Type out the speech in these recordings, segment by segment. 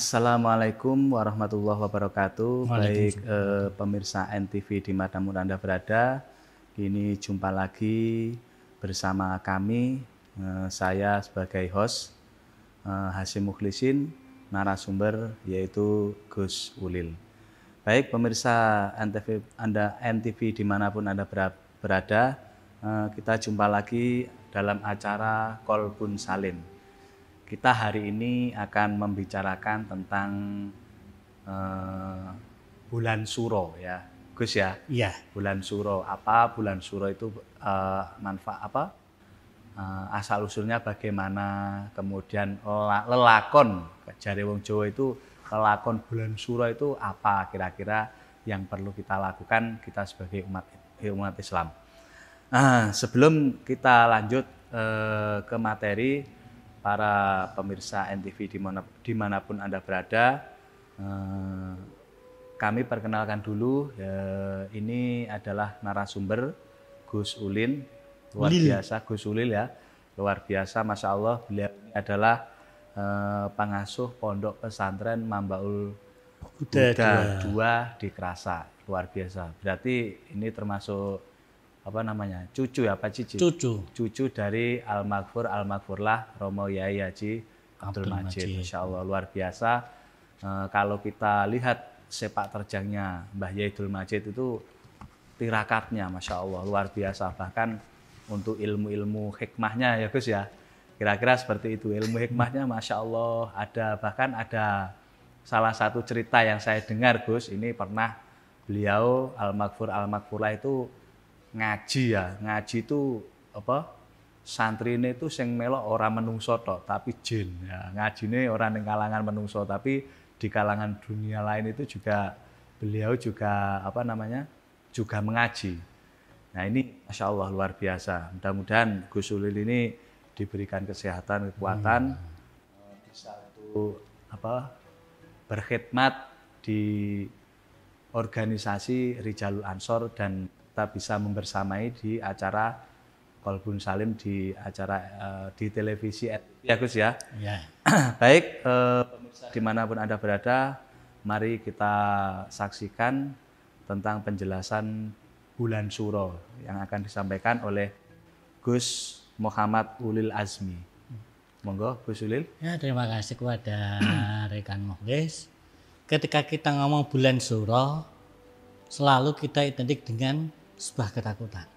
Assalamualaikum warahmatullahi wabarakatuh. Baik eh, pemirsa NTV di pun Anda berada, kini jumpa lagi bersama kami. Eh, saya sebagai host eh, Hasim Mukhlisin, narasumber yaitu Gus Ulil. Baik pemirsa NTV Anda NTV dimanapun Anda berada, eh, kita jumpa lagi dalam acara Kolbun Salim kita hari ini akan membicarakan tentang uh, bulan Suro ya, Gus ya. Iya. Bulan Suro apa? Bulan Suro itu uh, eh, manfaat apa? Uh, asal usulnya bagaimana? Kemudian lelakon jari wong Jawa itu lelakon bulan Suro itu apa kira-kira yang perlu kita lakukan kita sebagai umat umat Islam. Nah, sebelum kita lanjut uh, ke materi, para pemirsa NTV di mana dimanapun Anda berada. Eh, kami perkenalkan dulu, eh, ini adalah narasumber Gus Ulin, luar Lil. biasa Gus Ulil ya, luar biasa Masya Allah. Beliau adalah eh, pengasuh pondok pesantren Mambaul Buddha, Buddha di Kerasa, luar biasa. Berarti ini termasuk apa namanya cucu ya Pak Cici cucu cucu dari Al makfur Al lah Romo Yai Haji Abdul, Majid. Majid Allah luar biasa e, kalau kita lihat sepak terjangnya Mbah Yai Abdul Majid itu tirakatnya Masya Allah luar biasa bahkan untuk ilmu-ilmu hikmahnya ya Gus ya kira-kira seperti itu ilmu hikmahnya Masya Allah ada bahkan ada salah satu cerita yang saya dengar Gus ini pernah beliau Al makfur Al lah itu ngaji ya ngaji itu apa santrine tuh sing melo orang menungso tok tapi jin ya ngaji ini orang yang kalangan menungso tapi di kalangan dunia lain itu juga beliau juga apa namanya juga mengaji nah ini masya Allah luar biasa mudah-mudahan Gus Ulil ini diberikan kesehatan kekuatan hmm. bisa itu apa berkhidmat di organisasi Rijalul Ansor dan kita bisa membersamai di acara Kolbun Salim di acara uh, di televisi ya Gus ya. ya. Baik uh, pemirsa dimanapun anda berada, mari kita saksikan tentang penjelasan bulan Suro yang akan disampaikan oleh Gus Muhammad Ulil Azmi. Monggo Gus Ulil. Ya terima kasih kepada rekan guys. Ketika kita ngomong bulan Suro, selalu kita identik dengan sebuah ketakutan.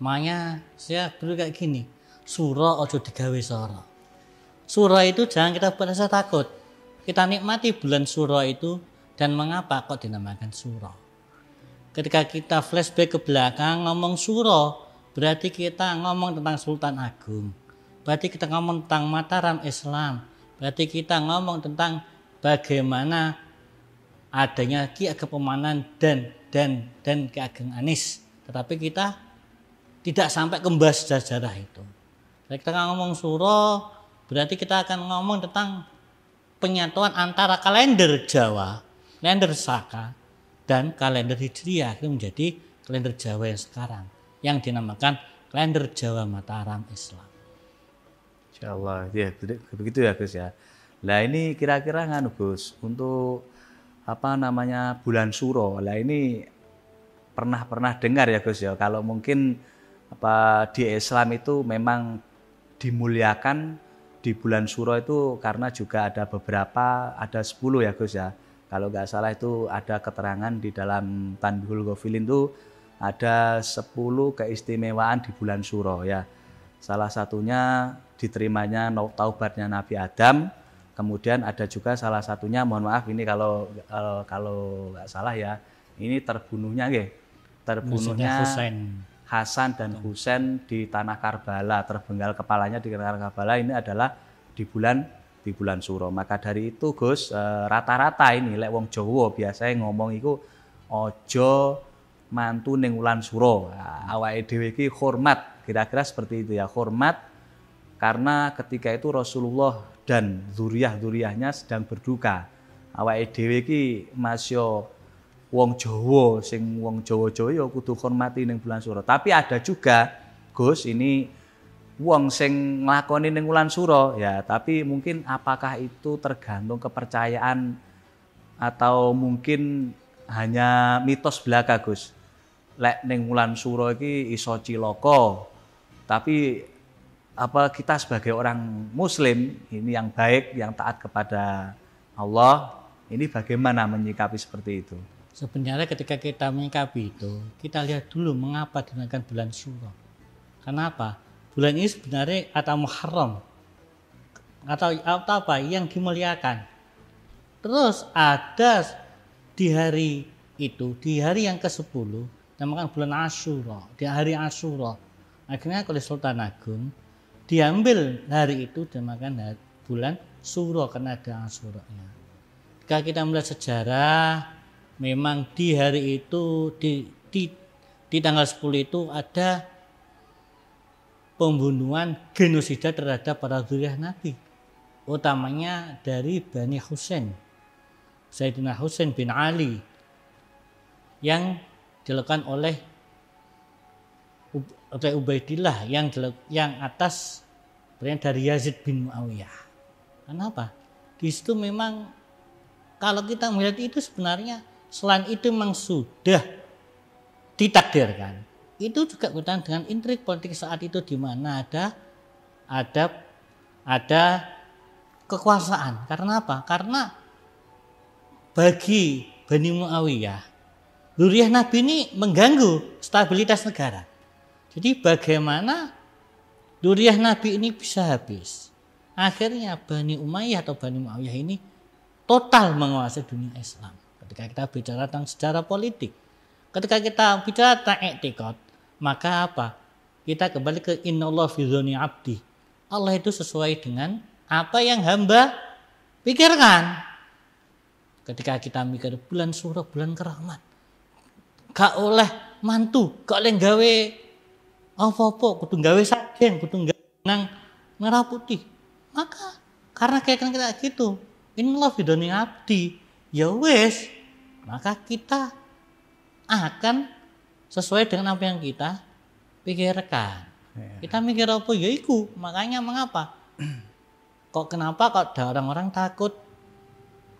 Makanya saya dulu kayak gini, surah ojo digawe soro. Surah itu jangan kita buat rasa takut. Kita nikmati bulan surah itu dan mengapa kok dinamakan surah. Ketika kita flashback ke belakang ngomong surah, berarti kita ngomong tentang Sultan Agung. Berarti kita ngomong tentang Mataram Islam. Berarti kita ngomong tentang bagaimana adanya Ki kepemanan dan dan dan ageng Anis. Tetapi kita tidak sampai kembas sejarah itu. Kita ngomong suro, berarti kita akan ngomong tentang penyatuan antara kalender Jawa, kalender Saka, dan kalender Hijriah itu menjadi kalender Jawa yang sekarang yang dinamakan kalender Jawa Mataram Islam. Insya ya begitu ya Gus ya. Nah ini kira-kira nganu Gus untuk apa namanya bulan suro. Lah ini pernah pernah dengar ya Gus ya. Kalau mungkin apa di Islam itu memang dimuliakan di bulan suro itu karena juga ada beberapa ada 10 ya Gus ya. Kalau nggak salah itu ada keterangan di dalam Tanbihul Ghafilin itu ada 10 keistimewaan di bulan suro ya. Salah satunya diterimanya taubatnya Nabi Adam, Kemudian ada juga salah satunya, mohon maaf ini kalau kalau, eh, kalau nggak salah ya, ini terbunuhnya, gak? terbunuhnya Husain. Hasan dan Husain di tanah Karbala, terbenggal kepalanya di tanah Karbala ini adalah di bulan di bulan Suro. Maka dari itu Gus eh, rata-rata ini lek wong Jawa biasanya ngomong itu ojo mantu ning wulan Suro. Nah, Awak dhewe iki hormat, kira-kira seperti itu ya, hormat karena ketika itu Rasulullah dan zuriah-zuriahnya sedang berduka. awak dhewe masih masya wong jowo sing wong jowo jawa ya kudu hormati ning bulan suro. Tapi ada juga Gus ini wong sing nglakoni ning bulan suro ya, tapi mungkin apakah itu tergantung kepercayaan atau mungkin hanya mitos belaka Gus. Lek ning bulan suro iki iso ciloko. Tapi apa kita sebagai orang muslim ini yang baik, yang taat kepada Allah, ini bagaimana menyikapi seperti itu? Sebenarnya ketika kita menyikapi itu, kita lihat dulu mengapa dinamakan bulan Syura. Kenapa? Bulan ini sebenarnya atau Muharram atau, atau apa yang dimuliakan. Terus ada di hari itu, di hari yang ke-10, namakan bulan Asyura, di hari Asyura. Akhirnya oleh Sultan Agung diambil hari itu dimakan hari, bulan Suro karena ada asuronya. Jika kita melihat sejarah, memang di hari itu di, di, di tanggal 10 itu ada pembunuhan genosida terhadap para duriah Nabi. Utamanya dari Bani Husain. Sayyidina Husain bin Ali yang dilakukan oleh oleh Ubaidillah yang yang atas perintah dari Yazid bin Muawiyah. Kenapa? Di situ memang kalau kita melihat itu sebenarnya selain itu memang sudah ditakdirkan. Itu juga berkaitan dengan intrik politik saat itu di mana ada ada ada kekuasaan. Karena apa? Karena bagi Bani Muawiyah, Luriah Nabi ini mengganggu stabilitas negara. Jadi bagaimana duriah Nabi ini bisa habis? Akhirnya Bani Umayyah atau Bani Muawiyah ini total menguasai dunia Islam. Ketika kita bicara tentang sejarah politik, ketika kita bicara tentang etikot, maka apa? Kita kembali ke Inna Allah fi abdi. Allah itu sesuai dengan apa yang hamba pikirkan. Ketika kita mikir bulan surah, bulan keramat. Gak oleh mantu, gak oleh gawe apa-apa kudu gawe sajen kudu gawe nang merah putih maka karena kayak kita gitu video nih abdi ya wes maka kita akan sesuai dengan apa yang kita pikirkan iya. kita mikir apa ya iku makanya mengapa kok kenapa kok ada orang-orang takut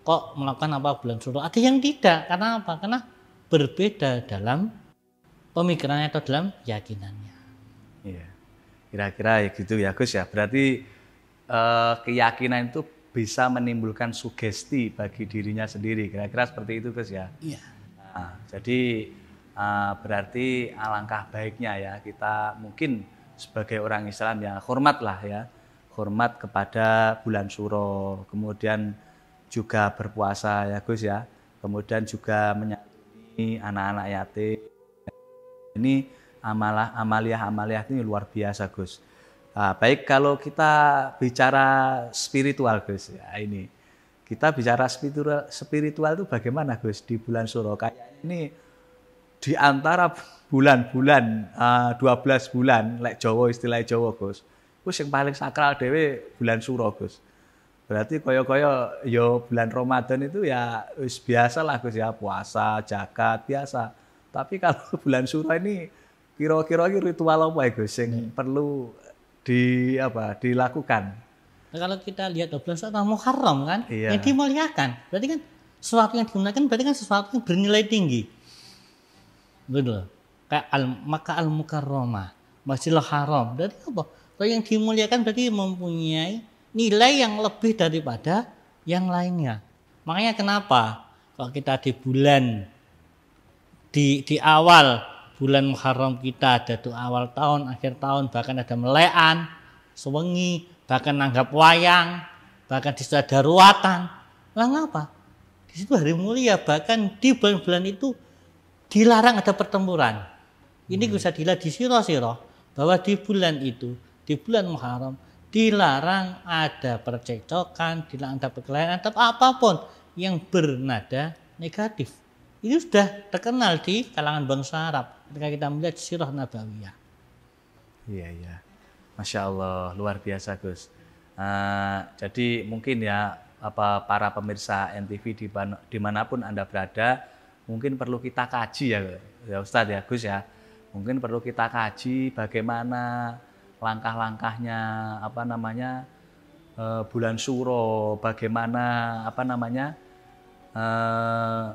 kok melakukan apa bulan suruh ada yang tidak karena apa karena berbeda dalam pemikirannya atau dalam keyakinannya. Kira-kira ya gitu ya Gus ya. Berarti eh, keyakinan itu bisa menimbulkan sugesti bagi dirinya sendiri. Kira-kira seperti itu Gus ya. Iya. Nah, jadi eh, berarti alangkah baiknya ya kita mungkin sebagai orang Islam ya hormatlah ya. Hormat kepada bulan suro, kemudian juga berpuasa ya Gus ya. Kemudian juga menyayangi anak-anak yatim. Ini amalah amaliah amaliah ini luar biasa Gus. Nah, baik kalau kita bicara spiritual Gus ya ini kita bicara spiritual spiritual itu bagaimana Gus di bulan suro kayak ini di antara bulan-bulan uh, ah, 12 bulan lek jowo istilah jowo Gus. Gus yang paling sakral dewe bulan Suro Gus. Berarti koyo-koyo yo bulan Ramadan itu ya biasa lah Gus ya puasa, zakat biasa. Tapi kalau bulan Suro ini kira-kira ritual apa itu yang hmm. perlu di apa dilakukan nah, kalau kita lihat 12 mau haram kan iya. yang dimuliakan berarti kan sesuatu yang digunakan berarti kan sesuatu yang bernilai tinggi betul kayak al maka al mukarromah masjidil haram berarti apa kalau yang dimuliakan berarti mempunyai nilai yang lebih daripada yang lainnya makanya kenapa kalau kita di bulan di di awal bulan Muharram kita ada tuh awal tahun, akhir tahun, bahkan ada melean, sewengi, bahkan nanggap wayang, bahkan di situ ada ruatan. Lah ngapa? Di situ hari mulia, bahkan di bulan-bulan itu dilarang ada pertempuran. Ini hmm. bisa dilihat di siro-siro bahwa di bulan itu, di bulan Muharram dilarang ada percecokan, dilarang ada perkelahian atau apapun yang bernada negatif. Ini sudah terkenal di kalangan bangsa Arab ketika kita melihat sirah nabawiyah. Iya iya, masya Allah luar biasa Gus. Uh, jadi mungkin ya apa para pemirsa NTV di dimanapun anda berada mungkin perlu kita kaji ya, ya Ustadz ya Gus ya. Mungkin perlu kita kaji bagaimana langkah-langkahnya apa namanya uh, bulan suro, bagaimana apa namanya uh,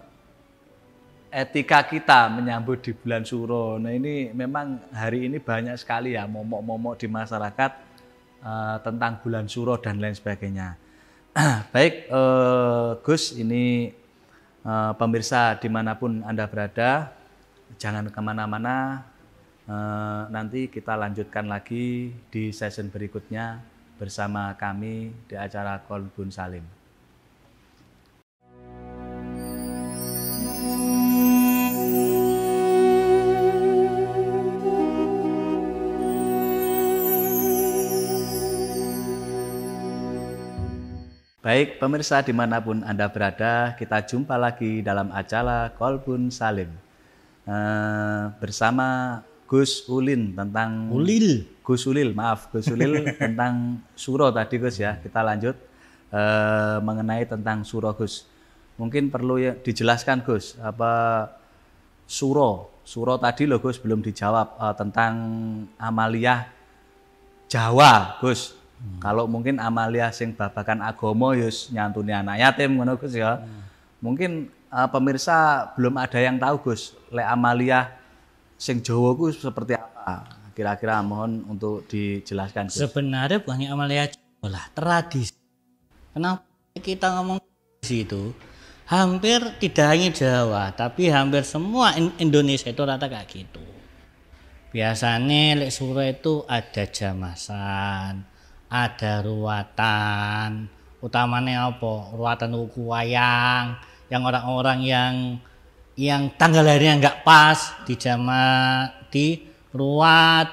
etika kita menyambut di bulan suro. Nah ini memang hari ini banyak sekali ya momok-momok di masyarakat uh, tentang bulan suro dan lain sebagainya. Baik uh, Gus, ini uh, pemirsa dimanapun anda berada, jangan kemana-mana. Uh, nanti kita lanjutkan lagi di season berikutnya bersama kami di acara Kolbun Salim. Baik pemirsa dimanapun Anda berada, kita jumpa lagi dalam acara Kolbun Salim. Uh, bersama Gus Ulin tentang... Ulil. Gus Ulil, maaf. Gus Ulil tentang Suro tadi Gus ya. Kita lanjut uh, mengenai tentang Suro Gus. Mungkin perlu ya, dijelaskan Gus, apa Suro. Suro tadi loh Gus belum dijawab uh, tentang amalia Jawa Gus. Hmm. Kalau mungkin Amalia sing babakan agomo yus ya nyantuni anak yatim ngono Gus ya. Hmm. Mungkin uh, pemirsa belum ada yang tahu Gus, le Amalia sing Jawa ku seperti apa? Kira-kira mohon untuk dijelaskan Gus. Sebenarnya bukan Amalia Jawa lah, tradisi. Kenapa kita ngomong itu hampir tidak hanya Jawa, tapi hampir semua Indonesia itu rata kayak gitu. Biasanya lek sore itu ada jamasan, ada ruatan utamanya apa Ruatan uku wayang yang orang-orang yang yang tanggal harinya nggak pas di jamaah di ruwat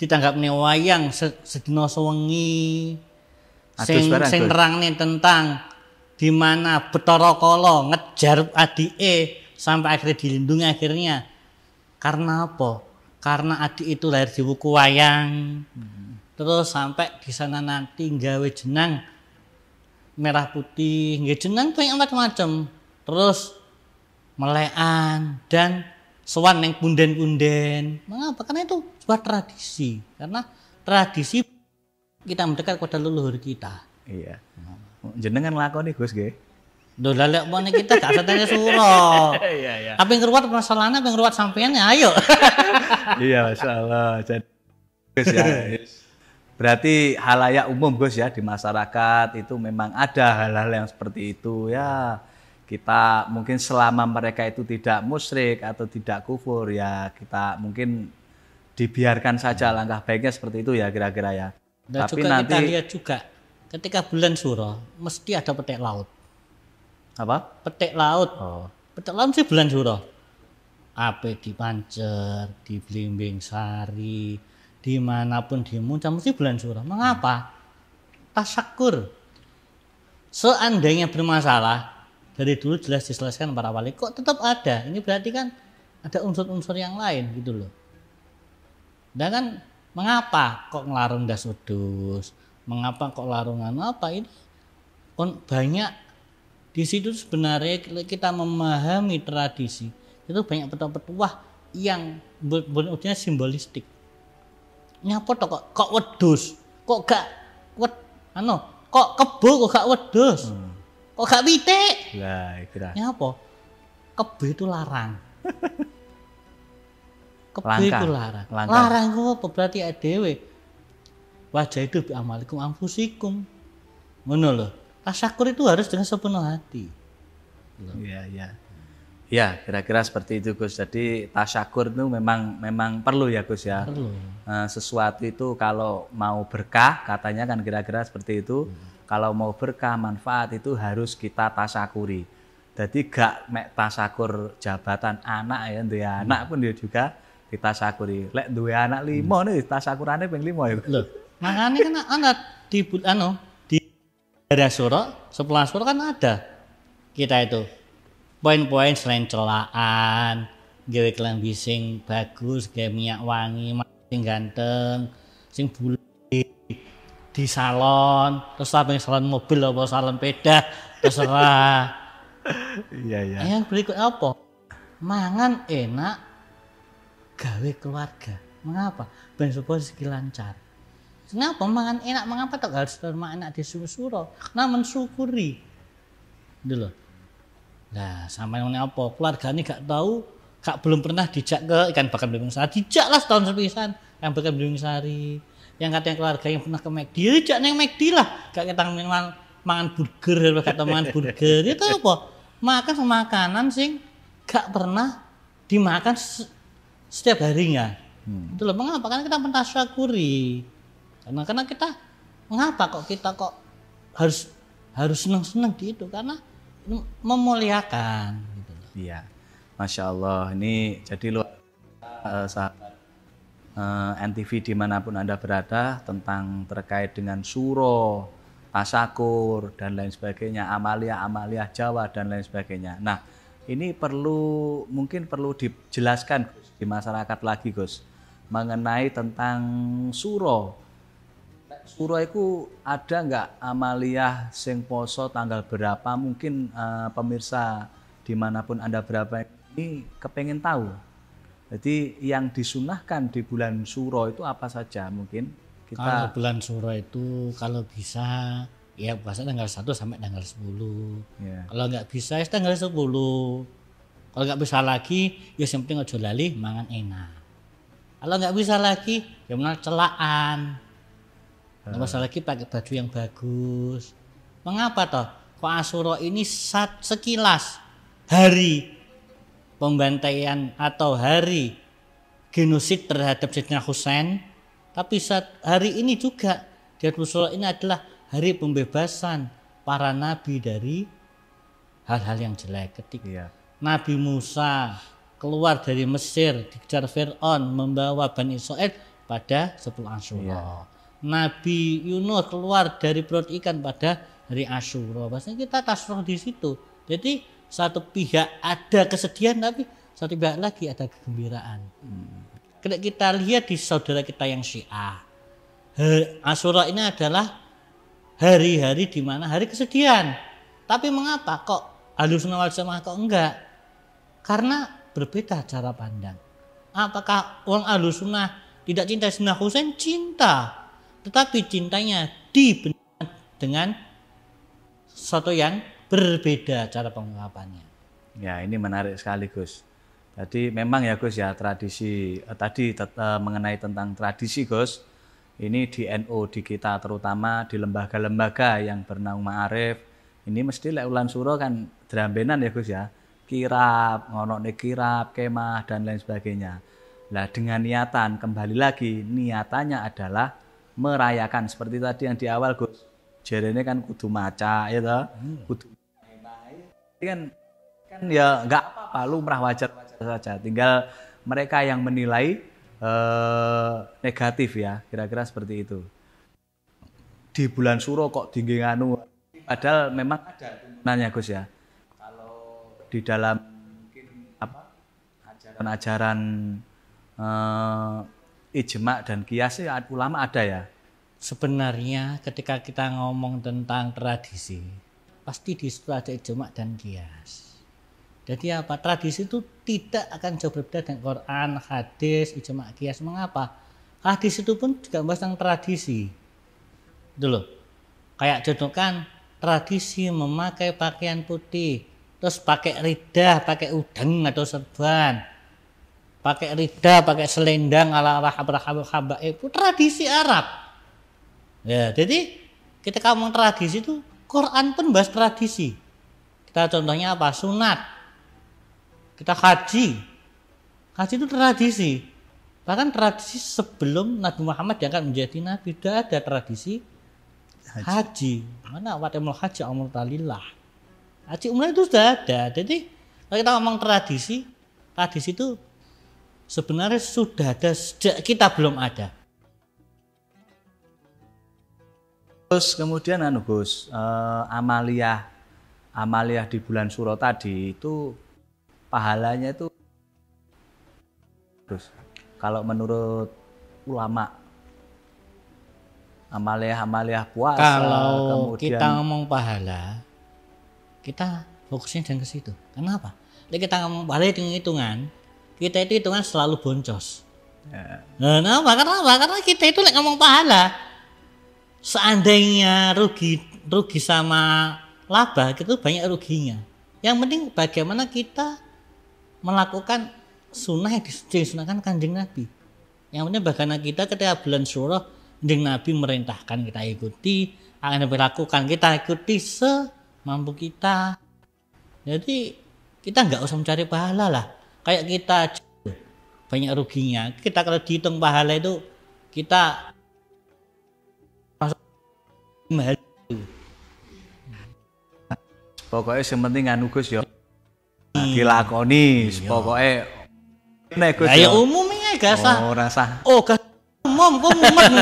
ditanggap wayang sedino sewengi sing sing nih tentang di mana betorokolo ngejar adi e sampai akhirnya dilindungi akhirnya karena apa? Karena adik itu lahir di buku wayang. Hmm terus sampai di sana nanti gawe jenang merah putih nggak jenang tuh yang macam-macam terus melean dan sewan yang punden-punden mengapa karena itu sebuah tradisi karena tradisi kita mendekat kepada leluhur kita iya jenengan nih Gus nggih Duh lalek mone kita gak usah tanya Iya iya. Tapi ngeruat masalahnya, tapi ngeruat sampeannya, ayo. iya masalah. Jadi ya. Berarti halayak umum Gus ya di masyarakat itu memang ada hal-hal yang seperti itu ya. ya. Kita mungkin selama mereka itu tidak musyrik atau tidak kufur ya kita mungkin dibiarkan saja hmm. langkah baiknya seperti itu ya kira-kira ya. Dan nah, Tapi juga nanti kita lihat juga ketika bulan suro mesti ada petik laut. Apa? Petik laut. Oh. Petik laut sih bulan suro. pancer, di blimbing sari, dimanapun dimuncam, mesti bulan surah mengapa tasakur seandainya bermasalah dari dulu jelas diselesaikan para wali kok tetap ada ini berarti kan ada unsur-unsur yang lain gitu loh dan kan mengapa kok ngelarung dasudus mengapa kok larungan apa ini banyak di situ sebenarnya kita memahami tradisi itu banyak petua-petua yang berbentuknya simbolistik nyapa to kok kok wedus kok gak wed anu kok kebo kok gak wedus hmm. kok gak pitik lah kira nyapa kebo itu larang kebo itu larang Langka. larang kok apa berarti adw wajah itu bi amalikum amfusikum ngono lho tasakur itu harus dengan sepenuh hati iya iya Ya, kira-kira seperti itu Gus. Jadi tasyakur itu memang memang perlu ya Gus ya. Perlu. Eh, sesuatu itu kalau mau berkah, katanya kan kira-kira seperti itu. Hmm. Kalau mau berkah manfaat itu harus kita tasakuri. Jadi gak mek tasakur jabatan anak ya, dia hmm. anak pun dia juga ditasakuri. Lek dua anak lima hmm. nih tasakurannya pengen lima ya. Loh, makanya kan anak di anu di daerah Suro, sebelah kan ada kita itu poin-poin selain celaan gawe kelam bising bagus gawe minyak wangi sing ganteng sing bule di salon terus apa yang salon mobil apa salon peda terserah iya iya yang berikut apa mangan enak gawe keluarga mengapa ben supaya segi lancar Kenapa mangan enak? Mengapa tak harus terima enak di suruh Nah mensyukuri. Dulu. Nah, sama yang apa? keluarganya gak tahu, kak belum pernah dijak ke ikan bakar Belimbing Sari. lah setahun sepisan yang bakar Belimbing Sari. Yang katanya keluarga yang pernah ke McD, ya dijak yang McD lah. Gak kita minuman mangan burger, kata mangan burger. Itu ya apa? Makan makanan sing gak pernah dimakan setiap harinya. Hmm. Itu loh, mengapa? Karena kita mentasyakuri. Karena karena kita mengapa kok kita kok harus harus senang-senang di itu karena memuliakan gitu Iya. Masya Allah. Ini jadi luar uh, sahabat uh, eh, NTV dimanapun Anda berada tentang terkait dengan suro, tasakur, dan lain sebagainya, amalia-amalia Jawa, dan lain sebagainya. Nah, ini perlu mungkin perlu dijelaskan di masyarakat lagi Gus mengenai tentang suro Dek, itu ada nggak Amaliah sing poso tanggal berapa? Mungkin uh, pemirsa dimanapun Anda berapa ini kepengen tahu. Jadi yang disunahkan di bulan Surah itu apa saja mungkin? Kita... Kalau bulan Surah itu kalau bisa ya puasa tanggal 1 sampai tanggal 10. Yeah. Kalau nggak bisa ya tanggal 10. Kalau nggak bisa lagi ya yang penting lali mangan enak. Kalau nggak bisa lagi ya menang celaan Masalah lagi pakai baju yang bagus. Mengapa toh? Kok Asuro ini saat sekilas hari pembantaian atau hari genosid terhadap Sidna Husain, tapi saat hari ini juga di Asuro ini adalah hari pembebasan para nabi dari hal-hal yang jelek. Ketik iya. Nabi Musa keluar dari Mesir dikejar Fir'aun membawa Bani Israel pada 10 Asyura. Iya. Nabi Yunus keluar dari perut ikan pada hari Asyura. Maksudnya kita tasroh di situ. Jadi satu pihak ada kesedihan tapi satu pihak lagi ada kegembiraan. Hmm. Kita lihat di saudara kita yang Syiah. Asyura ini adalah hari-hari di mana hari kesedihan. Tapi mengapa kok halus nawal sama kok enggak? Karena berbeda cara pandang. Apakah orang halus tidak cinta Sunnah Husain? Cinta tetapi cintanya dibenarkan dengan sesuatu yang berbeda cara pengungkapannya. Ya, ini menarik sekali, Gus. Jadi memang ya Gus ya tradisi eh, tadi eh, mengenai tentang tradisi Gus ini di NU di kita terutama di lembaga-lembaga yang bernama ma'arif ini mesti lek ulan suro kan drambenan ya Gus ya kirap ngono kirap kemah dan lain sebagainya lah dengan niatan kembali lagi niatannya adalah merayakan seperti tadi yang di awal Gus. jerene kan kudu maca ya toh. Hmm. Kudu kan kan ya nggak apa-apa lu merah wajar-wajar saja. Tinggal mereka yang menilai uh, negatif ya, kira-kira seperti itu. Di bulan Suro kok tinggi anu padahal memang ada Nanya Gus ya. Kalau di dalam mungkin apa ajaran-ajaran eh, ijma dan kias ya, ulama ada ya? Sebenarnya ketika kita ngomong tentang tradisi, pasti di situ ada ijma dan kias. Jadi apa? Tradisi itu tidak akan jauh berbeda dengan Quran, hadis, ijma, kias. Mengapa? Hadis itu pun juga membahas tentang tradisi. Dulu, gitu kayak contoh kan tradisi memakai pakaian putih, terus pakai ridah, pakai udeng atau serban, pakai rida, pakai selendang ala rahab-rahab habaib itu tradisi Arab. Ya, jadi kita ngomong tradisi itu Quran pun bahas tradisi. Kita contohnya apa? Sunat. Kita haji. Haji itu tradisi. Bahkan tradisi sebelum Nabi Muhammad akan menjadi nabi, tidak ada tradisi haji. haji. Mana watemul haji umur talillah. Haji umrah itu sudah ada. Jadi kalau kita ngomong tradisi, tradisi itu sebenarnya sudah ada sejak kita belum ada. Terus kemudian anu Gus, eh, amalia amalia di bulan suro tadi itu pahalanya itu terus kalau menurut ulama amalia-amalia puasa kalau kemudian, kita ngomong pahala kita fokusnya dan ke situ. Kenapa? Jadi kita ngomong pahala itu hitungan kita itu hitungan selalu boncos. Ya. Nah, kenapa? Karena Karena kita itu like, ngomong pahala. Seandainya rugi rugi sama laba, itu banyak ruginya. Yang penting bagaimana kita melakukan sunnah yang disunahkan kanjeng Nabi. Yang penting bagaimana kita ketika bulan surah, kanjeng Nabi merintahkan kita ikuti, akan dilakukan kita ikuti semampu kita. Jadi kita nggak usah mencari pahala lah kayak kita banyak ruginya kita kalau dihitung pahala itu kita pokoknya yang penting anu Gus ya iya. dilakoni iya. pokoknya nek ya, ya umumnya ya, gak sah oh rasa oh gak umum kok mumet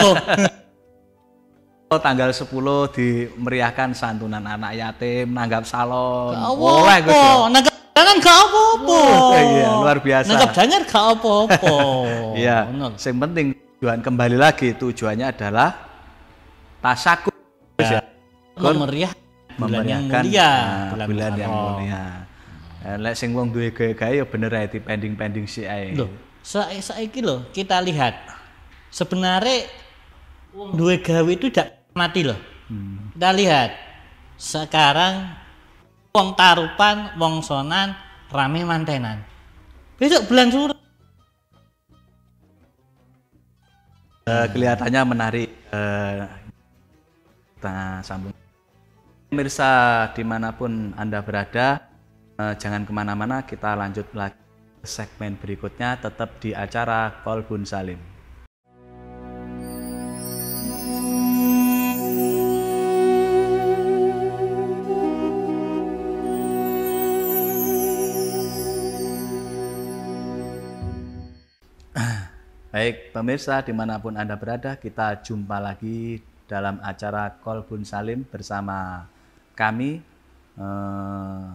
Oh, tanggal 10 dimeriahkan santunan anak yatim nanggap salon oh, oleh Gus Oh, nanggap Tangan gak apa-apa. Oh, iya, luar biasa. Nangkap dangar gak apa-apa. Iya. Yang penting tujuan kembali lagi tujuannya adalah tasaku. Ya. Memeriah ya. memeriahkan mulia, nah, bulan, yang mulia. Eh, lek sing wong duwe gaya ya bener ae di pending si ae. Lho, saiki saiki lho kita lihat. Sebenarnya wong duwe gawe itu tidak mati loh. Hmm. Kita lihat sekarang wong tarupan, wong sonan, rame mantenan. Besok bulan suruh. Eh, uh, kelihatannya menarik. Uh, kita sambung. Pemirsa dimanapun Anda berada, uh, jangan kemana-mana, kita lanjut lagi segmen berikutnya tetap di acara Kolbun Salim. Baik pemirsa dimanapun Anda berada, kita jumpa lagi dalam acara Kolbun Salim bersama kami, uh,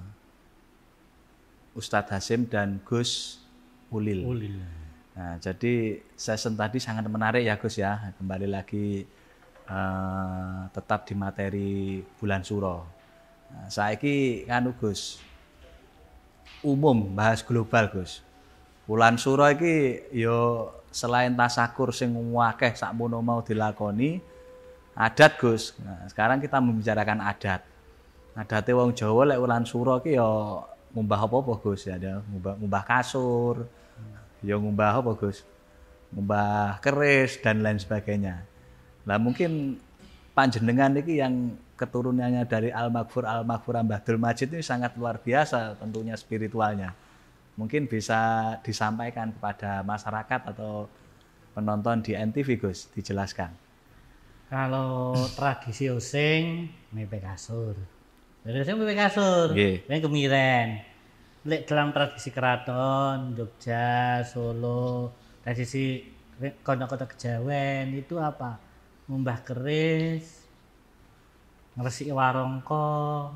Ustadz Hasim dan Gus Ulil. Ulil. Nah, jadi session tadi sangat menarik ya Gus ya, kembali lagi uh, tetap di materi bulan suro. Nah, saya ini kan Gus, umum bahas global Gus. Bulan suro ini yo ya selain tasakur sing wakeh sakmono mau dilakoni adat Gus. Nah, sekarang kita membicarakan adat. Adate wong Jawa lek ulan suro ki ya ngumbah apa-apa Gus ya, ngumbah, ngumbah kasur, ya ngumbah apa Gus? Ngumbah keris dan lain sebagainya. Nah mungkin panjenengan ini yang keturunannya dari Al-Maghfur Al-Maghfur Mbah Dul Majid ini sangat luar biasa tentunya spiritualnya mungkin bisa disampaikan kepada masyarakat atau penonton di NTV Gus dijelaskan. Kalau tradisi using mepe kasur. Tradisi mepe kasur. yang kemiren. Lek dalam tradisi keraton Jogja, Solo, tradisi kota-kota kejawen itu apa? Ngumbah keris, ngresiki warongko,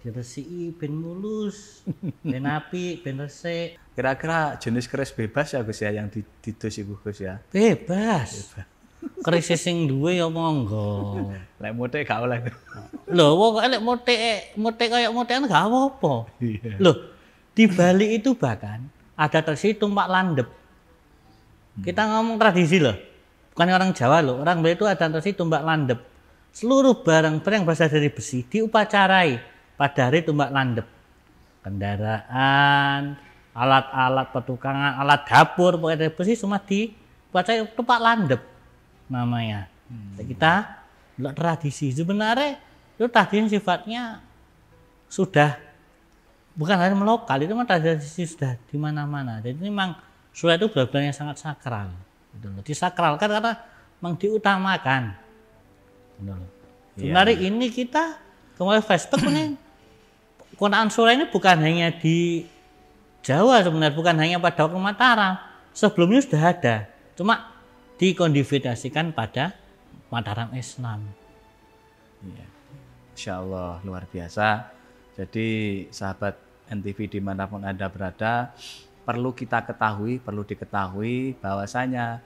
ben resiki, ben mulus, ben api, ben resik. Kira-kira jenis keris bebas ya Gus ya yang didus ibu Gus ya. Bebas. Keris sing duwe ya monggo. Lek motek gak oleh. Lho, wong lek motek motek kaya motekan gak apa-apa. Iya. Lho, di Bali itu bahkan ada tradisi tumpak landep. Hmm. Kita ngomong tradisi loh. Bukan orang Jawa loh, orang Bali itu ada tradisi tumpak landep. Seluruh barang-barang yang berasal dari besi diupacarai pada itu mbak landep kendaraan alat-alat petukangan alat dapur pokoknya besi semua di buat itu tempat landep namanya hmm. kita tradisi sebenarnya itu tadi sifatnya sudah bukan hanya melokal itu memang tradisi sudah di mana-mana jadi memang suatu itu benar yang sangat sakral gitu loh kan karena memang diutamakan gitu loh sebenarnya iya. ini kita kemarin Facebook ini Quran surah ini bukan hanya di Jawa sebenarnya, bukan hanya pada waktu Mataram. Sebelumnya sudah ada, cuma dikondividasikan pada Mataram Islam. Ya. Insya Allah luar biasa. Jadi sahabat NTV dimanapun Anda berada, perlu kita ketahui, perlu diketahui bahwasanya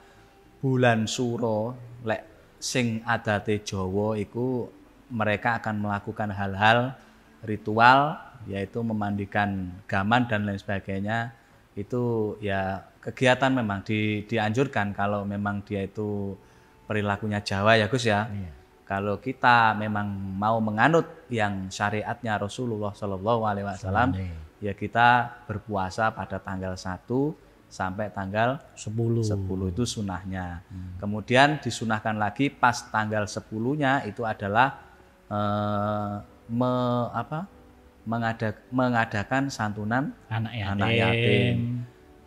bulan Suro, lek sing adate Jawa itu mereka akan melakukan hal-hal ritual yaitu memandikan gaman dan lain sebagainya itu ya kegiatan memang di, dianjurkan kalau memang dia itu perilakunya Jawa ya Gus ya. Iya. Kalau kita memang mau menganut yang syariatnya Rasulullah Shallallahu Alaihi Wasallam, ya kita berpuasa pada tanggal 1 sampai tanggal 10. 10 itu sunahnya. Hmm. Kemudian disunahkan lagi pas tanggal 10-nya itu adalah eh, me, apa mengada, mengadakan santunan anak yatim. Anak yatim.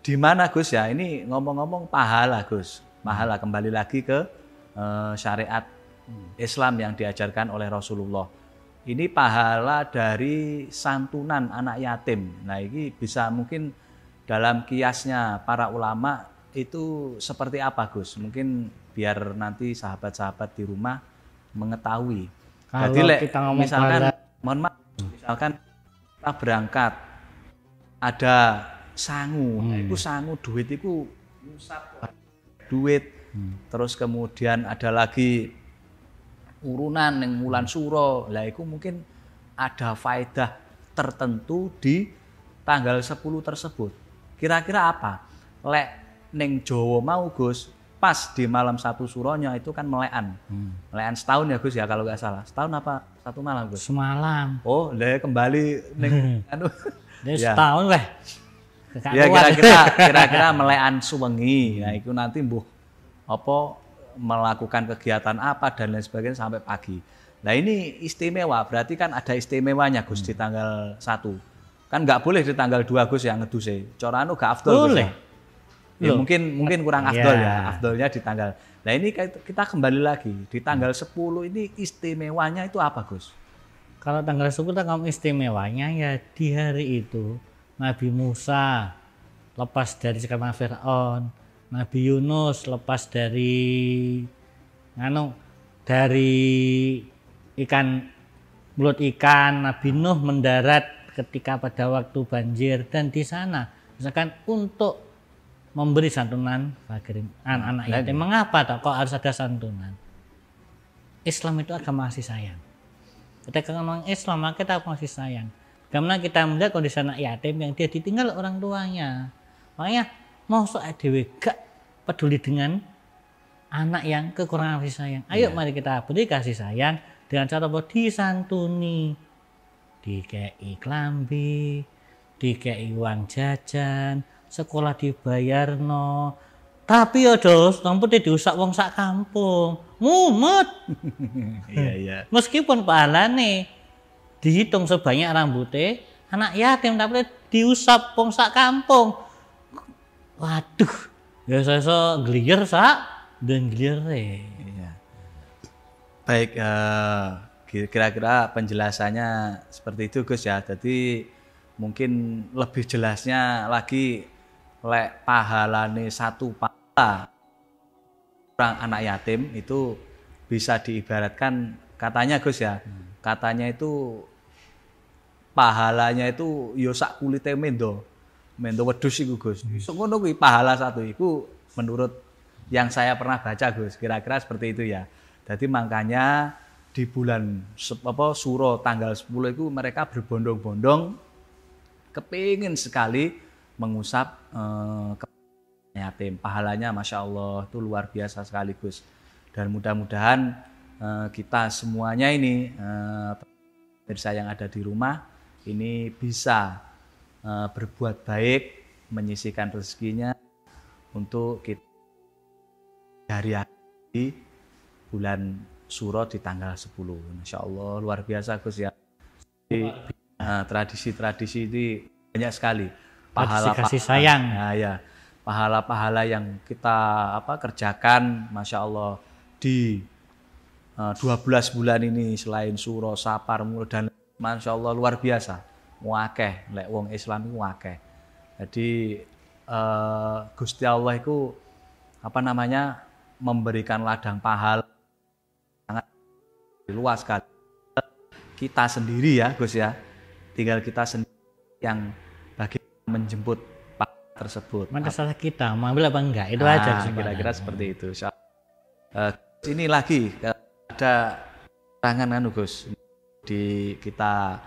Di mana Gus ya? Ini ngomong-ngomong pahala Gus. Pahala hmm. kembali lagi ke uh, syariat hmm. Islam yang diajarkan oleh Rasulullah. Ini pahala dari santunan anak yatim. Nah, ini bisa mungkin dalam kiasnya para ulama itu seperti apa Gus? Mungkin biar nanti sahabat-sahabat di rumah mengetahui kalau Jadi, kita ngomong misalkan, pada... mohon maaf, misalkan kita berangkat ada sangu, hmm. itu sangu duit itu duit. Hmm. Terus kemudian ada lagi urunan yang mulan hmm. suro. Lah itu mungkin ada faedah tertentu di tanggal 10 tersebut. Kira-kira apa? Lek neng Jawa mau Gus, pas di malam satu suronya itu kan melean. Hmm. Melean setahun ya Gus ya kalau nggak salah. Setahun apa satu malam Gus? Semalam. Oh, deh kembali neng hmm. anu. ya. setahun lah. Ya kira-kira kira-kira melean suwengi. Ya, hmm. Nah, itu nanti mbuh apa melakukan kegiatan apa dan lain sebagainya sampai pagi. Nah, ini istimewa. Berarti kan ada istimewanya Gus hmm. di tanggal satu Kan nggak boleh di tanggal dua Gus ya ngeduse. Corano anu gak afdol. Boleh. Gus, ya? Ya mungkin mungkin kurang ya. afdol ya. Afdolnya di tanggal. Nah, ini kita kembali lagi di tanggal 10 ini istimewanya itu apa, Gus? Kalau tanggal 10 tanggal istimewanya ya di hari itu Nabi Musa lepas dari sekarang Firaun, Nabi Yunus lepas dari nganu, dari ikan mulut ikan Nabi Nuh mendarat ketika pada waktu banjir dan di sana misalkan untuk memberi santunan fakirin anak-anak nah, yatim. Mengapa tak kok harus ada santunan? Islam itu agama kasih sayang. Ketika ngomong Islam, maka kita kasih sayang. Karena kita melihat kondisi anak yatim yang dia ditinggal orang tuanya. Makanya mau dewe gak peduli dengan anak yang kekurangan kasih sayang. Ayo ya. mari kita beri kasih sayang dengan cara bahwa Disantuni. Dikei klambi, dikei uang jajan, sekolah dibayar no, Tapi ya dos, putih diusak wong sak kampung. Mumet. Iya iya. Meskipun nih dihitung sebanyak rambutnya, anak yatim tapi diusap wong sak kampung. Waduh, ya saya so gelir sak dan gelir e. Iya. Baik, uh, kira-kira penjelasannya seperti itu Gus ya. Jadi mungkin lebih jelasnya lagi lek pahalane satu pahala orang anak yatim itu bisa diibaratkan katanya Gus ya hmm. katanya itu pahalanya itu yosak sak kulite mendo mendo wedus iku Gus hmm. so, ngono kuwi pahala satu iku menurut yang saya pernah baca Gus kira-kira seperti itu ya jadi makanya di bulan apa suro tanggal 10 itu mereka berbondong-bondong kepingin sekali mengusap uh, yatim. Pahalanya masya Allah itu luar biasa sekaligus. Dan mudah-mudahan uh, kita semuanya ini eh, pemirsa yang ada di rumah ini bisa uh, berbuat baik, menyisihkan rezekinya untuk kita hari hari bulan Suro di tanggal 10. Masya Allah luar biasa Gus ya. Tradisi-tradisi ini banyak sekali pahala kasih sayang. Nah, ya. Pahala-pahala yang kita apa kerjakan, masya Allah di uh, eh, 12 bulan ini selain suro, sapar, mul dan masya Allah luar biasa. Muakeh, lek wong Islam itu muakeh. Jadi uh, Gusti Allah itu apa namanya memberikan ladang pahala sangat luas sekali. Kita sendiri ya Gus ya, tinggal kita sendiri yang menjemput pak tersebut. Mana salah kita, ambil apa enggak, itu nah, aja. Kira-kira seperti itu. Uh, eh, ini lagi eh, ada tangan anu Gus di kita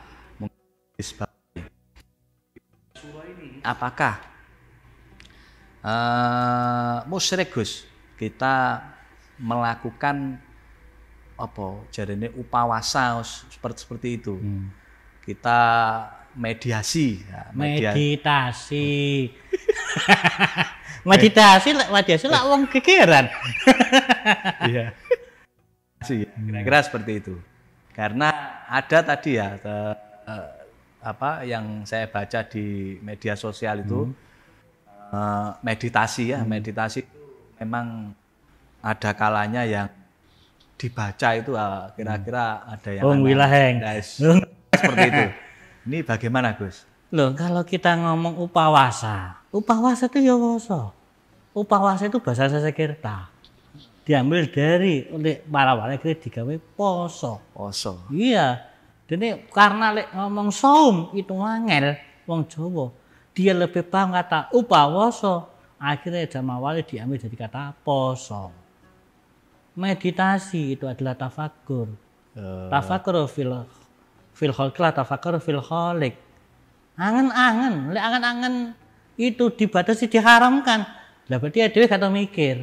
disbagi. Apakah uh, musyrik Gus kita melakukan apa jadinya upawasa seperti seperti itu. Hmm. Kita mediasi. Ya, media. Meditasi. meditasi lek mediasi lah uang kekiran. Iya. Sih, kira-kira seperti itu. Karena ada tadi ya te, uh, apa yang saya baca di media sosial itu hmm. uh, meditasi ya, hmm. meditasi memang ada kalanya yang dibaca itu e, kira-kira uh, ada yang oh, wilaheng. Nah, seperti itu. Ini bagaimana Gus? Loh, kalau kita ngomong upawasa, upawasa itu ya woso. Upawasa itu bahasa sesekerta. Diambil dari oleh para wali digawe poso. Poso. Iya. Jadi karena lek ngomong saum itu angel wong jowo, Dia lebih paham kata upawasa. Akhirnya wali diambil dari kata poso. Meditasi itu adalah tafakur. Uh. Tafakur fil fil khalqil tafakkur fil khalik. Angen-angen, lek angen-angen itu dibatasi diharamkan. Lah berarti ya dhewe yang kata mikir.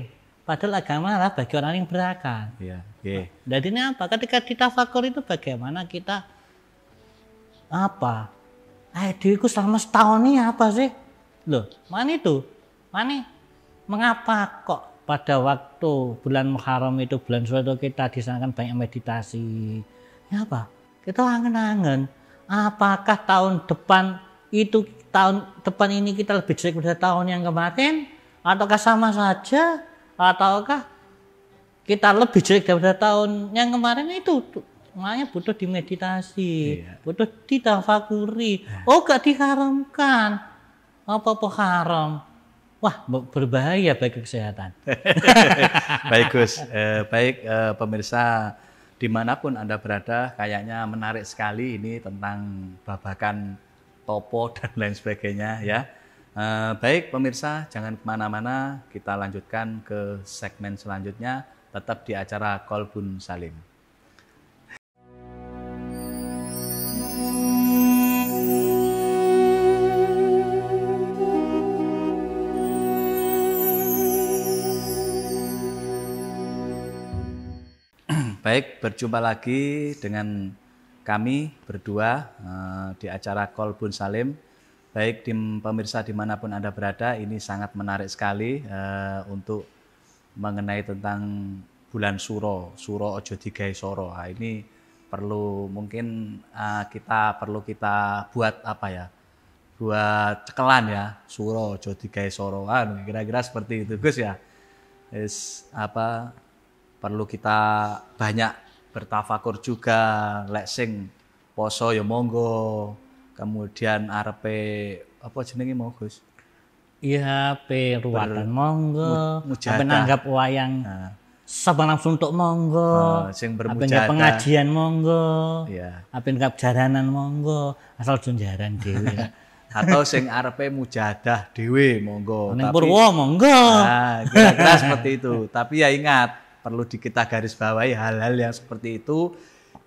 Padahal agama lah, bagi orang yang berakal. Iya. Yeah. Iya. Yeah. Jadi ini apa? Ketika kita fakur itu bagaimana kita apa? Ayo eh, diriku selama setahun ini apa sih? Loh, mana itu? Mana? Mengapa kok pada waktu bulan Muharram itu bulan suatu kita disarankan banyak meditasi? Ini ya apa? Kita angen-angen. Apakah tahun depan itu tahun depan ini kita lebih jelek dari tahun yang kemarin? Ataukah sama saja? Ataukah kita lebih jelek daripada tahun yang kemarin itu makanya butuh dimeditasi, iya. butuh ditafakuri. Oh, gak diharamkan. Apa apa haram? Wah, berbahaya bagi kesehatan. baik Gus, eh, baik eh, pemirsa dimanapun Anda berada, kayaknya menarik sekali ini tentang babakan topo dan lain sebagainya ya. Eh, baik pemirsa, jangan kemana-mana, kita lanjutkan ke segmen selanjutnya, tetap di acara Kolbun Salim. Baik, berjumpa lagi dengan kami berdua uh, di acara Kolbun Salim. Baik, di pemirsa dimanapun Anda berada, ini sangat menarik sekali uh, untuk mengenai tentang bulan Suro, Suro Ojo Digai Soro. Nah, ini perlu mungkin uh, kita perlu kita buat apa ya? Buat cekelan ya, Suro Ojo Digai Soro. Nah, kira-kira seperti itu, Gus ya. Is, apa perlu kita banyak bertafakur juga lek poso ya monggo kemudian arepe apa jenenge mau Gus Iya, peruatan monggo, apa nanggap wayang nah. langsung untuk monggo, oh, sing pengajian monggo, yeah. apa nggak jaranan monggo, asal jaran dewi. Atau sing arepe mujadah dewi monggo. Neng Purwo monggo. Nah, kira-kira seperti itu. Tapi ya ingat, perlu di kita garis bawahi hal-hal yang seperti itu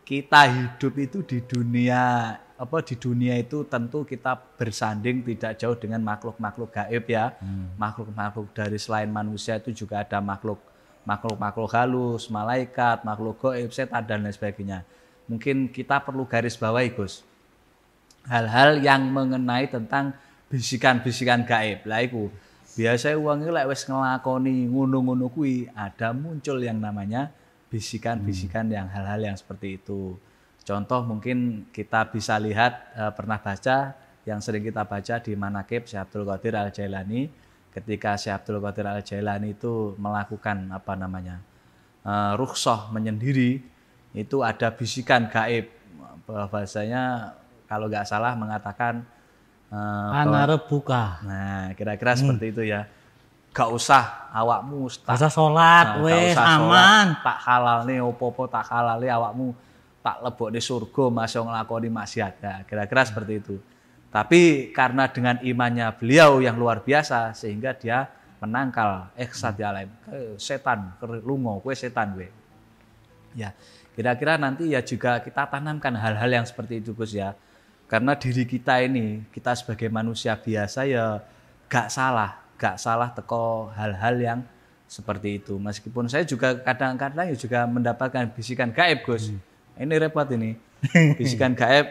kita hidup itu di dunia apa di dunia itu tentu kita bersanding tidak jauh dengan makhluk-makhluk gaib ya hmm. makhluk-makhluk hmm. dari selain manusia itu juga ada makhluk makhluk-makhluk halus malaikat makhluk gaib setan dan lain sebagainya mungkin kita perlu garis bawahi Gus hal-hal yang mengenai tentang bisikan-bisikan gaib lah itu Biasanya uang itu lewes ngelakoni ngunu-ngunu kui, ada muncul yang namanya bisikan-bisikan hmm. yang hal-hal yang seperti itu. Contoh mungkin kita bisa lihat e, pernah baca yang sering kita baca di Manakib Syekh Abdul Qadir Al Jailani ketika Syekh Abdul Qadir Al Jailani itu melakukan apa namanya? E, rukshoh menyendiri itu ada bisikan gaib bahasanya kalau nggak salah mengatakan uh, eh, anarep buka. Nah, kira-kira hmm. seperti itu ya. Gak usah awakmu tak usah sholat, nah, wis aman, tak nih, opo-opo tak nih awakmu tak lebok di surga masih ngelakoni maksiat. Nah, kira-kira seperti itu. Tapi karena dengan imannya beliau yang luar biasa sehingga dia menangkal eksat eh, hmm. alam setan lungo kue setan we. ya kira-kira nanti ya juga kita tanamkan hal-hal yang seperti itu Gus ya karena diri kita ini, kita sebagai manusia biasa ya gak salah, gak salah teko hal-hal yang seperti itu. Meskipun saya juga kadang-kadang ya juga mendapatkan bisikan gaib, Gus. Hmm. Ini repot ini. Bisikan gaib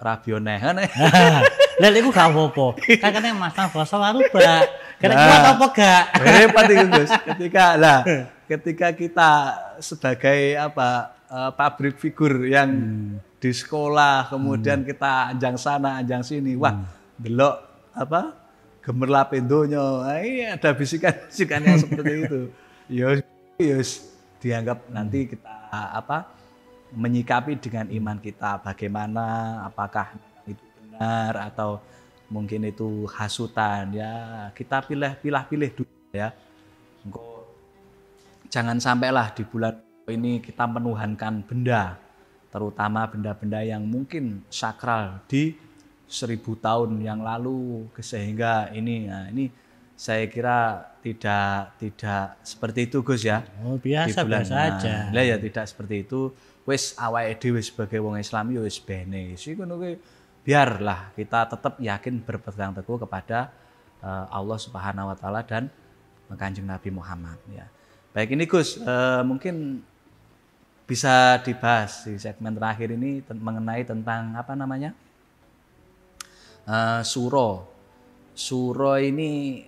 rabione kan. lihat itu gak apa-apa. Kan kene masang basa waruba. Kira nah, kuat apa gak? Repot itu, Gus. Ketika lah ketika kita sebagai apa uh, pabrik figur yang hmm di sekolah, kemudian hmm. kita anjang sana, anjang sini. Hmm. Wah, hmm. delok apa? Gemerlap pintunya ah, Ini ada bisikan-bisikan yang seperti itu. yus yus dianggap hmm. nanti kita apa? menyikapi dengan iman kita bagaimana apakah itu benar atau mungkin itu hasutan ya kita pilih pilih pilih dulu ya jangan sampailah di bulan ini kita menuhankan benda terutama benda-benda yang mungkin sakral di seribu tahun yang lalu sehingga ini nah ini saya kira tidak tidak seperti itu Gus ya. Oh, biasa bulan, biasa aja. Nah, lah ya tidak seperti itu. Wis awake dhewe sebagai wong Islam ya wis bene. Sing biarlah kita tetap yakin berpegang teguh kepada uh, Allah Subhanahu wa taala dan Kanjeng Nabi Muhammad ya. Baik ini Gus, uh, mungkin bisa dibahas di segmen terakhir ini mengenai tentang apa namanya uh, suro. Suro ini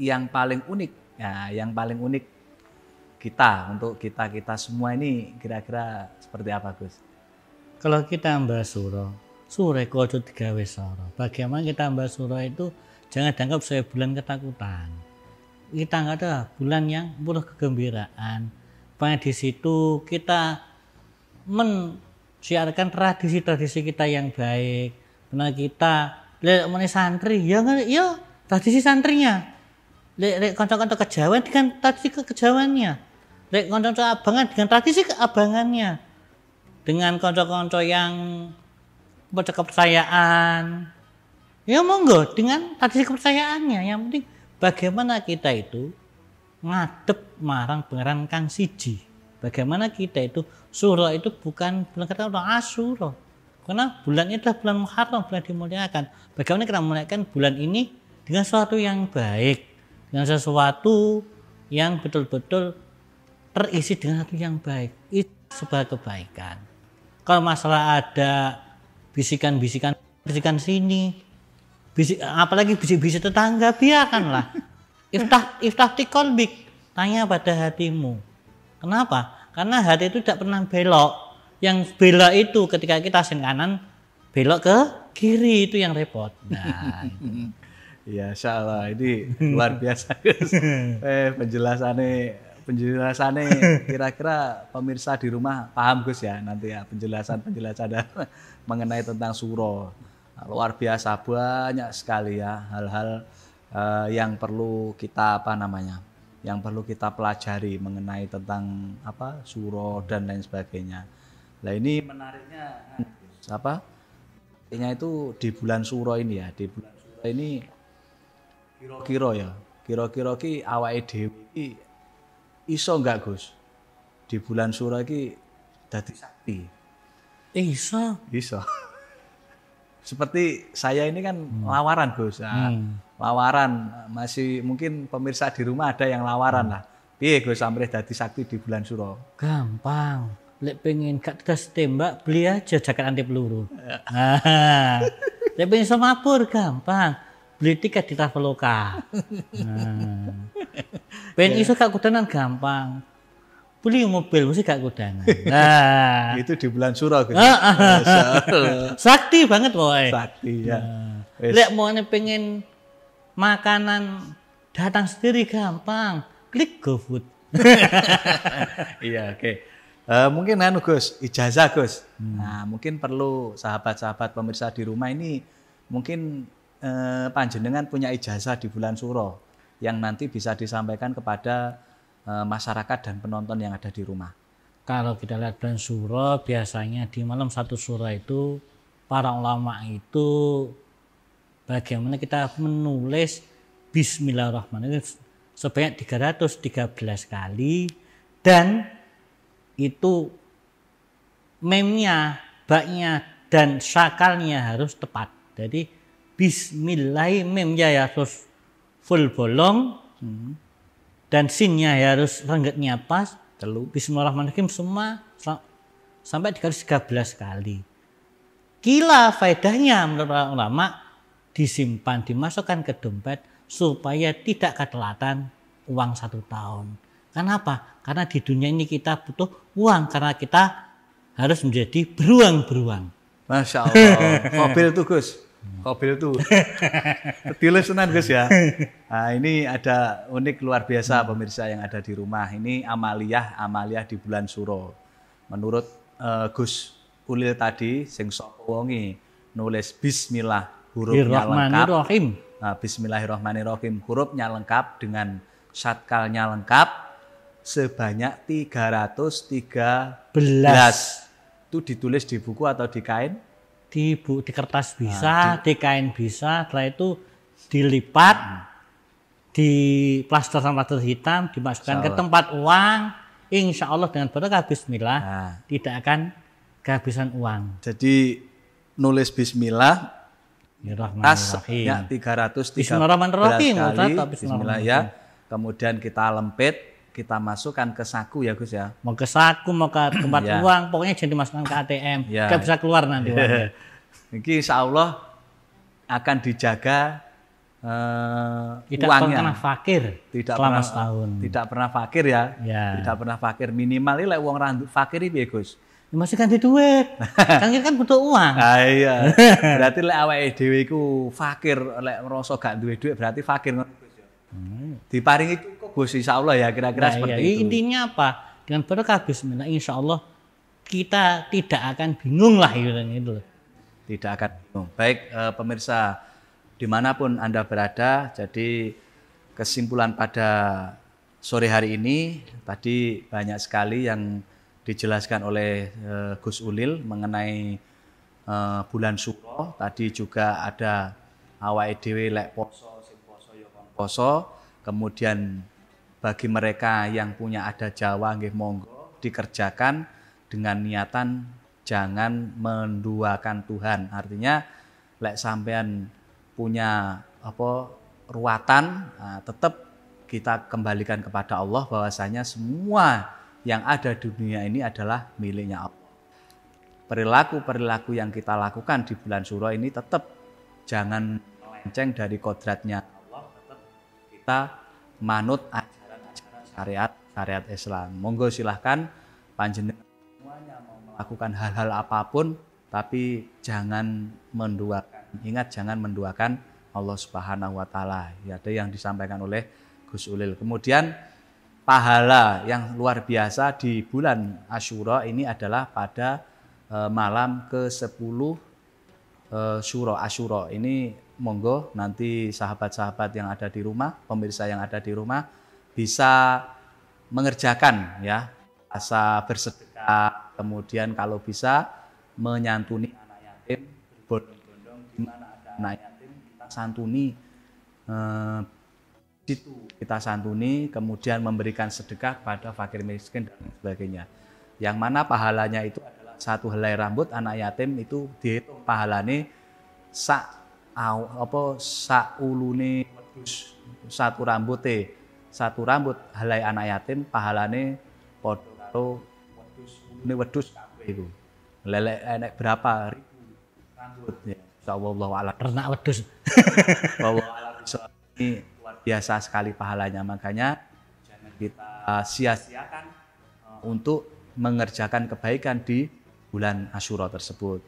yang paling unik, ya, yang paling unik kita untuk kita kita semua ini kira-kira seperti apa Gus? Kalau kita membahas suro, suro kodo tiga wesoro Bagaimana kita membahas suro itu jangan dianggap sebagai bulan ketakutan. Kita nggak ada bulan yang penuh kegembiraan, Makanya di situ kita mensiarkan tradisi-tradisi kita yang baik. Karena kita lihat mana santri ya ya tradisi santrinya. Lihat lek kanca kejawen dengan tradisi kejawennya. Lihat kanca-kanca abangan dengan tradisi keabangannya. Dengan kanca-kanca yang kepercayaan. Ya monggo dengan tradisi kepercayaannya. Yang penting bagaimana kita itu ngadep marang pangeran kang siji. Bagaimana kita itu surah itu bukan bulan kata orang asuro. Karena bulan itu adalah bulan Muharram, bulan dimuliakan. Bagaimana kita memuliakan bulan ini dengan sesuatu yang baik, dengan sesuatu yang betul-betul terisi dengan sesuatu yang baik. Itu sebuah kebaikan. Kalau masalah ada bisikan-bisikan, bisikan sini, bisik, apalagi bisik-bisik tetangga, biarkanlah. Iftah iftah tikolbik Tanya pada hatimu. Kenapa? Karena hati itu tidak pernah belok. Yang belok itu ketika kita sen kanan, belok ke kiri itu yang repot. Nah, Ya, insya Allah ini luar biasa. eh, penjelasannya penjelasannya kira-kira pemirsa di rumah paham Gus ya nanti ya penjelasan penjelasan mengenai tentang suro luar biasa banyak sekali ya hal-hal uh, yang perlu kita apa namanya yang perlu kita pelajari mengenai tentang apa suro dan lain sebagainya. Nah ini menariknya apa? Artinya itu di bulan suro ini ya, di bulan suro ini kiro kiro ya, kiro kiro ki awa iso enggak Gus? Di bulan suro ki dadi sakti. Eh, iso. Iso. Seperti saya ini kan hmm. lawaran Gus. Nah, hmm lawaran masih mungkin pemirsa di rumah ada yang lawaran lah piye gue Samrih dadi sakti di bulan suro gampang lek pengen gak gas tembak beli aja jaket anti peluru ya. ah. lek pengen semapur gampang beli tiket di Traveloka hmm. Ah. pengen yeah. iso gak kudanan gampang beli mobil mesti gak kudanan nah itu di bulan suro gitu. sakti banget boy sakti ya nah. lek mau pengen makanan datang sendiri gampang. Klik GoFood. iya, oke. Okay. Uh, eh, mungkin anu Gus, ijazah Gus. Hmm. Nah, mungkin perlu sahabat-sahabat pemirsa di rumah ini mungkin uh, panjenengan punya ijazah di bulan Suro yang nanti bisa disampaikan kepada uh, masyarakat dan penonton yang ada di rumah. Kalau kita lihat bulan Suro biasanya di malam satu Suro itu para ulama itu bagaimana kita menulis Bismillahirrahmanirrahim sebanyak 313 kali dan itu memnya, baknya dan sakalnya harus tepat. Jadi Bismillahirrahmanirrahim memnya ya harus full bolong hmm. dan sinnya ya harus renggaknya pas. Lalu Bismillahirrahmanirrahim semua sampai 313 kali. Kila faedahnya menurut ulama disimpan, dimasukkan ke dompet supaya tidak ketelatan uang satu tahun. Kenapa? Karena di dunia ini kita butuh uang karena kita harus menjadi beruang-beruang. Masya Allah. Mobil tuh Gus. Mobil tuh. Ditulis tenan Gus ya. Nah, ini ada unik luar biasa pemirsa yang ada di rumah. Ini amaliyah, amaliyah di bulan suro. Menurut uh, Gus Ulil tadi sing nulis bismillah hurufnya lengkap. Nah, Bismillahirrahmanirrahim. Hurufnya lengkap dengan syatkalnya lengkap sebanyak 313. Belas. Itu ditulis di buku atau di kain? Di bu, di kertas nah, bisa, nah, di, di kain bisa. Setelah itu dilipat, hmm. di plaster sama plaster hitam, dimasukkan ke tempat uang. Insya Allah dengan berkah Bismillah nah. tidak akan kehabisan uang. Jadi nulis Bismillah Bismillahirrahmanirrahim. Ya, 313 Bismillahirrahmanirrahim. kali. Bismillah ya. Kemudian kita lempit, kita masukkan ke saku ya Gus ya. Mau ke saku, mau ke tempat ya. uang, pokoknya jadi masukkan ke ATM. Ya. Gak bisa keluar nanti Ya. Ini insya Allah akan dijaga eh, uangnya. tidak pernah fakir tidak selama pernah, setahun. Tidak pernah fakir ya. ya. Tidak pernah fakir minimal ini uang randu fakir ini Gus masih ganti duit. kan kan butuh uang. Ah, iya. Berarti lek awake dhewe iku fakir, lek merasa gak duit duit berarti fakir. Hmm. Diparingi cukup Gus insyaallah ya kira-kira nah, iya, seperti iya. itu. Intinya apa? Dengan berkah insya insyaallah kita tidak akan bingung lah gitu itu Tidak akan bingung. Baik eh, pemirsa dimanapun Anda berada, jadi kesimpulan pada sore hari ini tadi banyak sekali yang dijelaskan oleh uh, Gus Ulil mengenai uh, bulan suro tadi juga ada awake dhewe lek poso sing poso ya kemudian bagi mereka yang punya ada Jawa nggih monggo dikerjakan dengan niatan jangan menduakan Tuhan artinya lek sampean punya apa ruatan nah, tetap kita kembalikan kepada Allah bahwasanya semua yang ada di dunia ini adalah miliknya Allah. Perilaku-perilaku yang kita lakukan di bulan suro ini tetap jangan melenceng dari kodratnya Allah, tetap kita manut ajaran-ajaran syariat syariat Islam. Monggo silahkan panjenengan semuanya mau melakukan hal-hal apapun tapi jangan menduakan. Ingat jangan menduakan Allah Subhanahu wa taala. Ya, ada yang disampaikan oleh Gus Ulil. Kemudian pahala yang luar biasa di bulan Asyura ini adalah pada e, malam ke-10 uh, e, Syura Asyura. Ini monggo nanti sahabat-sahabat yang ada di rumah, pemirsa yang ada di rumah bisa mengerjakan ya asa bersedekah kemudian kalau bisa menyantuni anak yatim bondong di mana ada anak yatim kita santuni e, kita santuni, kemudian memberikan sedekah pada fakir miskin dan sebagainya. Yang mana pahalanya itu adalah satu helai rambut anak yatim itu dihitung pahalane sak apa sak ulune satu rambut te satu rambut helai anak yatim pahalane podo ini wedus itu lele enek berapa ribu rambut ya. Allah alam. Ternak wedus. Allah alat Ini biasa sekali pahalanya. Makanya jangan kita eh, sia-siakan eh, untuk mengerjakan kebaikan di bulan Asyura tersebut.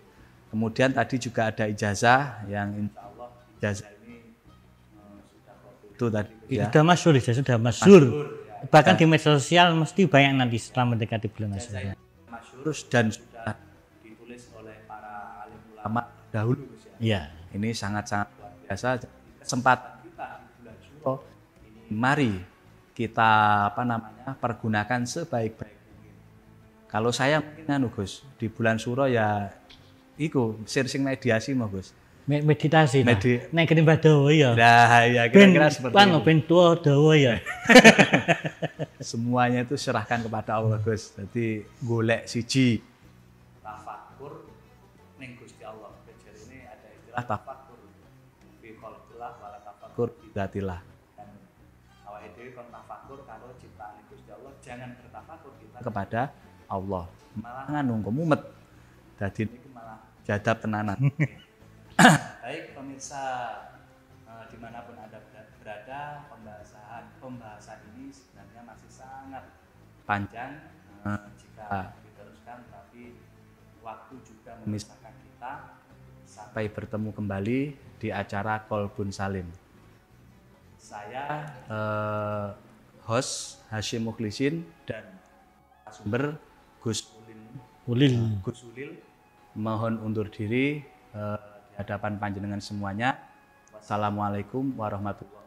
Kemudian tadi juga ada ijazah yang insya ijazah ini eh, sudah itu tadi ya. sudah masyhur sudah, ya. sudah Bahkan di media sosial mesti banyak nanti setelah mendekati bulan Asyura. Masyhur dan sudah ditulis oleh para alim ulama dahulu. Ya. Iya. Ini sangat-sangat luar biasa kesempatan mari kita apa namanya pergunakan sebaik-baik. Kalau saya mungkin anu Gus, di bulan Suro ya iku sirsing mediasi mah Gus. Meditasi. Nah. Medi nah. Nek kene dawa ya. Nah, ya kira-kira seperti pan, Ben tua dawa ya. Semuanya itu serahkan kepada Allah Gus. Jadi golek siji tafakur ning Gusti Allah. Jadi ini ada istilah tafakur fi qalbillah wala tafakur bidatillah jangan bertafakur kita kepada Allah malah nganu mumet jadi malah jadab tenanan baik pemirsa e, dimanapun ada berada pembahasan pembahasan ini sebenarnya masih sangat panjang e, jika ah. diteruskan tapi waktu juga memisahkan kita sampai bertemu kembali di acara Kolbun Salim saya eh, host Hashim Mukhlisin dan sumber Gus Ulil. Uh, Gus Ulil mohon undur diri uh, di hadapan panjenengan semuanya. Wassalamualaikum warahmatullahi